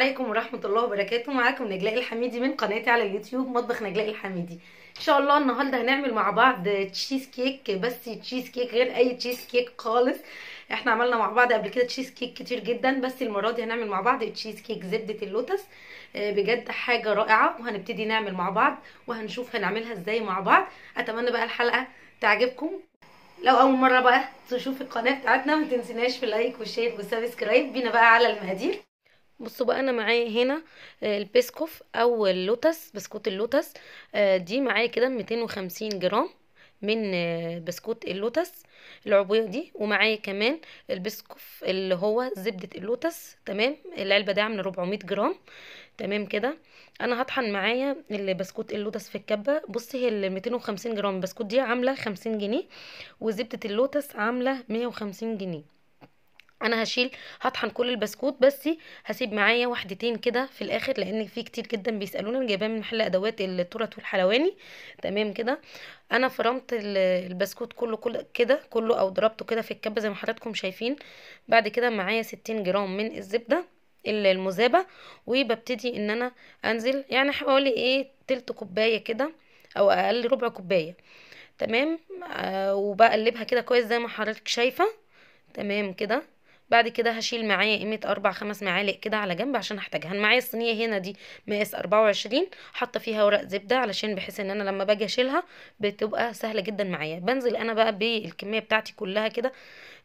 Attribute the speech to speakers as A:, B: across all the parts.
A: عليكم ورحمة الله وبركاته معاكم نجلاء الحميدي من قناتي على اليوتيوب مطبخ نجلاء الحميدي ان شاء الله النهاردة هنعمل مع بعض تشيز كيك بس تشيز كيك غير اي تشيز كيك خالص احنا عملنا مع بعض قبل كده تشيز كيك كتير جدا بس المرة دي هنعمل مع بعض تشيز كيك زبدة اللوتس آه، بجد حاجة رائعة وهنبتدي نعمل مع بعض وهنشوف هنعملها ازاي مع بعض اتمنى بقى الحلقة تعجبكم لو اول مره بقى تشوف القناه بتاعتنا ما تنسيناش في اللايك والشير والسبسكرايب بينا بقى على المقادير بصوا بقى انا معايا هنا آه، البسكوف او اللوتس بسكوت اللوتس آه، دي معايا كده 250 جرام من آه، بسكوت اللوتس العبويه دي ومعايا كمان البسكوف اللي هو زبده اللوتس تمام العلبه دي عامله 400 جرام تمام كده انا هطحن معايا البسكوت اللوتس في الكبه بصي هي ال 250 جرام بسكوت دي عامله 50 جنيه وزبده اللوتس عامله 150 جنيه انا هشيل هطحن كل البسكوت بس هسيب معايا وحدتين كده في الاخر لان في كتير جدا بيسالوني انا جايباه من محل ادوات التورت والحلواني تمام كده انا فرمت البسكوت كله كل كده كله او ضربته كده في الكبه زي ما حضراتكم شايفين بعد كده معايا 60 جرام من الزبده المذابه وببتدي ان انا انزل يعني حوالي ايه تلت كوبايه كده او اقل ربع كوبايه تمام آه وبقلبها كده كويس زي ما حضرتك شايفه تمام كده بعد كده هشيل معايا قيمه اربع خمس معالق كده على جنب عشان هحتاجها انا معايا الصينيه هنا دي مقاس 24 حاطه فيها ورق زبده علشان بحيث ان انا لما باجي اشيلها بتبقى سهله جدا معايا بنزل انا بقى بالكميه بتاعتي كلها كده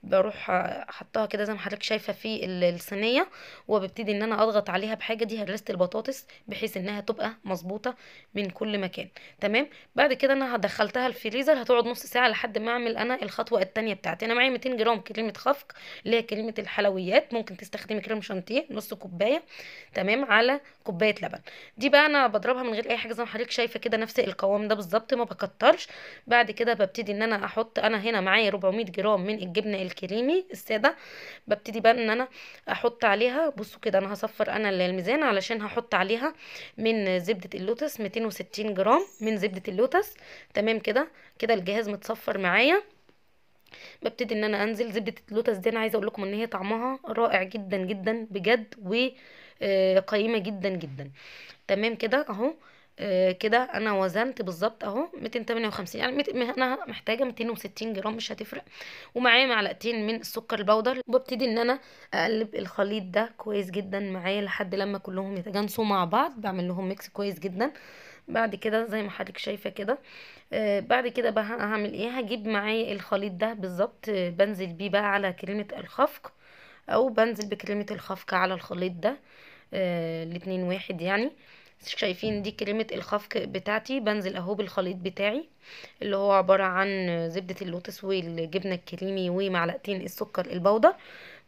A: بروح احطها كده زي ما حضرتك شايفه في الصينيه وببتدي ان انا اضغط عليها بحاجه دي هرسه البطاطس بحيث انها تبقى مظبوطه من كل مكان تمام بعد كده انا دخلتها الفريزر هتقعد نص ساعه لحد ما اعمل انا الخطوه الثانيه بتاعتي انا معايا 200 جرام كريمه خفق اللي هي كريمه الحلويات ممكن تستخدمي كريم شانتيه نص كوبايه تمام على كوبايه لبن دي بقى انا بضربها من غير اي حاجه زي ما حضرتك شايفه كده نفس القوام ده بالظبط ما بكترش بعد كده ببتدي ان انا احط انا هنا معايا 400 جرام من الجبنه الكريمي الساده ببتدي بقى ان انا احط عليها بصوا كده انا هصفر انا الميزان علشان هحط عليها من زبده اللوتس 260 جرام من زبده اللوتس تمام كده كده الجهاز متصفر معايا ببتدي ان انا انزل زبده اللوتس دي انا عايزه اقول لكم ان هي طعمها رائع جدا جدا بجد وقيمه جدا جدا تمام كده اهو آه، كده انا وزنت بالظبط اهو 258 يعني انا محتاجه 260 جرام مش هتفرق ومعايا معلقتين من السكر البودر وببتدي ان انا اقلب الخليط ده كويس جدا معايا لحد لما كلهم يتجانسوا مع بعض بعمل لهم ميكس كويس جدا بعد كده زي ما حضرتك شايفه كده آه، بعد كده بقى هعمل ايه هجيب معايا الخليط ده بالظبط بنزل بيه بقى على كريمه الخفق او بنزل بكريمه الخفق على الخليط ده آه، الاتنين واحد يعني شايفين دي كريمة الخفق بتاعتي بنزل اهو بالخليط بتاعي اللي هو عبارة عن زبدة اللوتس والجبنة الكريمي ومعلقتين السكر البودة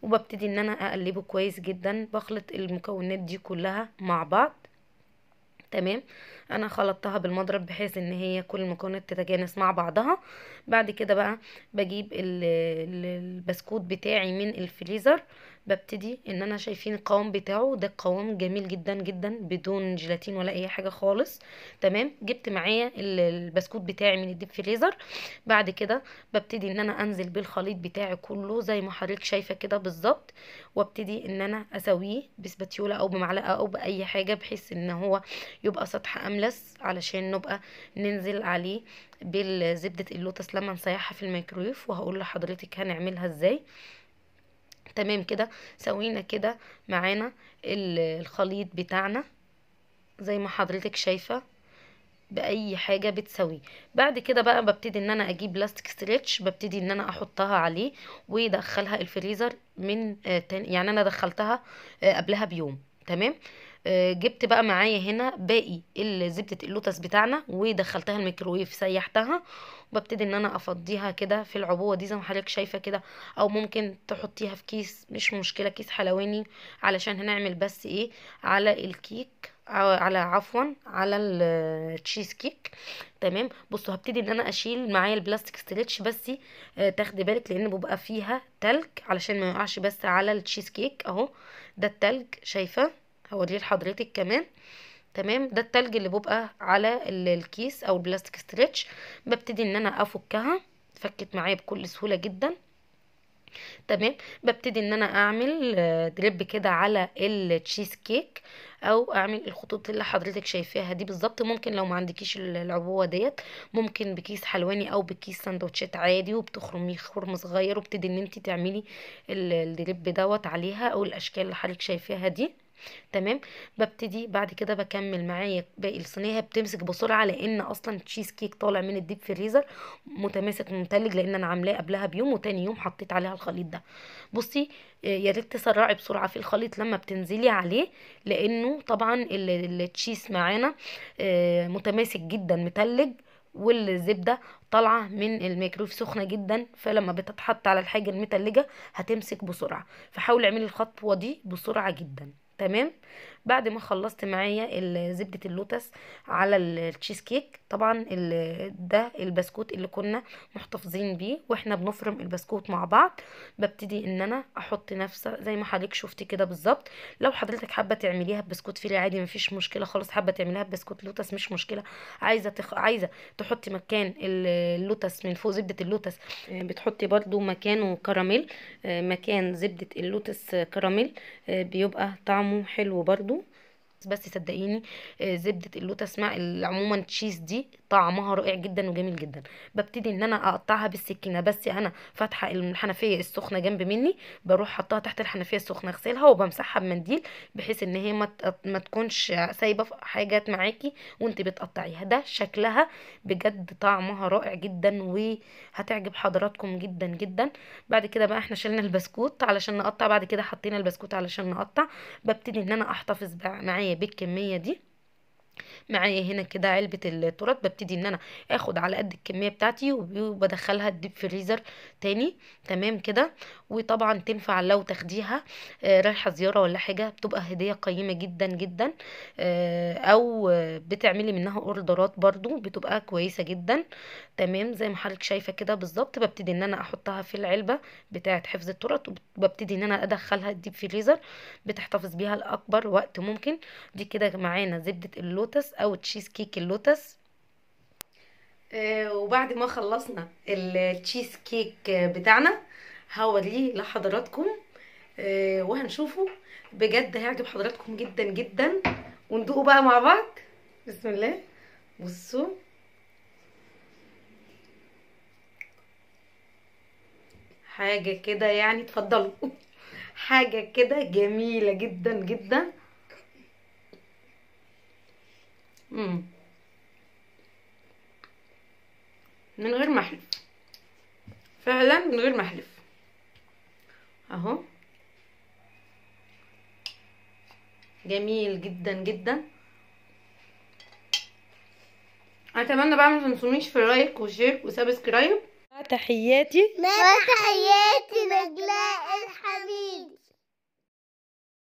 A: وببتدي ان انا اقلبه كويس جدا بخلط المكونات دي كلها مع بعض تمام انا خلطتها بالمضرب بحيث ان هي كل المكونات تتجانس مع بعضها بعد كده بقى بجيب البسكوت بتاعي من الفريزر ببتدي ان انا شايفين القوام بتاعه ده قوام جميل جدا جدا بدون جيلاتين ولا اي حاجه خالص تمام جبت معايا البسكوت بتاعي من الديب فريزر بعد كده ببتدي ان انا انزل بالخليط بتاعي كله زي ما حضرتك شايفه كده بالظبط وابتدي ان انا اسويه بسباتيولا او بمعلقه او باي حاجه بحيث ان هو يبقى سطح املس علشان نبقى ننزل عليه بالزبده اللوتس لما نسيحها في الميكرويف وهقول لحضرتك هنعملها ازاي تمام كده سوينا كده معانا الخليط بتاعنا زي ما حضرتك شايفه باي حاجه بتساويه بعد كده بقى ببتدي ان انا اجيب بلاستيك ستريتش ببتدي ان انا احطها عليه وادخلها الفريزر من آه، يعني انا دخلتها آه، قبلها بيوم تمام جبت بقى معايا هنا باقي زبدة اللوتس بتاعنا ودخلتها الميكروويف سيحتها وببتدي ان انا افضيها كده في العبوه دي زي ما حضرتك شايفه كده او ممكن تحطيها في كيس مش مشكله كيس حلواني علشان هنعمل بس ايه على الكيك على عفوا على التشيز كيك تمام بصوا هبتدي ان انا اشيل معايا البلاستيك ستريتش بس آه، تاخدي بالك لان بيبقى فيها تلج علشان ما يقعش بس على التشيز كيك اهو ده التلج شايفه هوريه لحضرتك كمان تمام ده التلج اللي بيبقى على الكيس او البلاستيك ستريتش ببتدي ان انا افكها اتفكت معايا بكل سهوله جدا تمام ببتدي ان انا اعمل آه، دريب كده على التشيز كيك او اعمل الخطوط اللي حضرتك شايفاها دي بالظبط ممكن لو ما عندكيش العبوه ديت ممكن بكيس حلواني او بكيس سندوتشات عادي وبتخرميه خرم صغير وبتدي ان انت تعملي الدريب دوت عليها او الاشكال اللي حضرتك شايفاها دي تمام ببتدي بعد كده بكمل معايا باقي الصينيه بتمسك بسرعه لان اصلا تشيز كيك طالع من الديب فريزر متماسك ومتلج لان انا عاملاه قبلها بيوم وتاني يوم حطيت عليها الخليط ده بصي آه، يا ريت تسرعي بسرعه في الخليط لما بتنزلي عليه لانه طبعا التشيز معانا آه، متماسك جدا متلج والزبده طالعه من الميكرويف سخنه جدا فلما بتتحط على الحاجه المتلجه هتمسك بسرعه فحاولي اعملي الخطوه دي بسرعه جدا تمام بعد ما خلصت معايا زبدة اللوتس على التشيز كيك طبعا ده البسكوت اللي كنا محتفظين بيه واحنا بنفرم البسكوت مع بعض ببتدي ان انا احط نفسه زي ما حضرتك شفتي كده بالظبط لو حضرتك حابه تعمليها ببسكوت فيلي عادي مفيش مشكله خالص حابه تعمليها ببسكوت لوتس مش مشكله عايزه تخ... عايزه تحطي مكان اللوتس من فوق زبده اللوتس آه، بتحطي برده مكانه كراميل آه، مكان زبده اللوتس آه، كراميل بيبقى طعمه حلو برده بس صدقيني آه، زبده اللوتس مع عموما تشيز دي طعمها رائع جدا وجميل جدا ببتدي ان انا اقطعها بالسكينه بس انا فاتحه الحنفيه السخنه جنب مني بروح حطها تحت الحنفيه السخنه اغسلها وبمسحها بمنديل بحيث ان هي ما تكونش سايبه حاجات معاكي وانت بتقطعيها ده شكلها بجد طعمها رائع جدا وهتعجب حضراتكم جدا جدا بعد كده بقى احنا شلنا البسكوت علشان نقطع بعد كده حطينا البسكوت علشان نقطع ببتدي ان انا احتفظ معاه معايا بالكمية دي معايا هنا كده علبة التراب ببتدي ان انا اخد على قد الكمية بتاعتي وبدخلها الديب فريزر تاني تمام كده وطبعا تنفع لو تاخديها آه، رايحه زياره ولا حاجه بتبقى هديه قيمه جدا جدا آه، او بتعملي منها اوردرات برضو بتبقى كويسه جدا تمام زي ما حضرتك شايفه كده بالظبط ببتدي ان انا احطها في العلبه بتاعه حفظ الترط وببتدي ان انا ادخلها الديب فريزر بتحتفظ بيها لاكبر وقت ممكن دي كده معانا زبده اللوتس او تشيز كيك اللوتس آه، وبعد ما خلصنا التشيز كيك بتاعنا هوريه لحضراتكم آه وهنشوفه بجد هيعجب حضراتكم جدا جدا وندوقه بقى مع بعض بسم الله بصوا حاجه كده يعني اتفضلوا حاجه كده جميله جدا جدا مم. من غير محلف فعلا من غير محلف اهو جميل جدا جدا اتمنى بقى ما تنسونيش في اللايك وشير وسبسكرايب تحياتي تحياتي نجلاء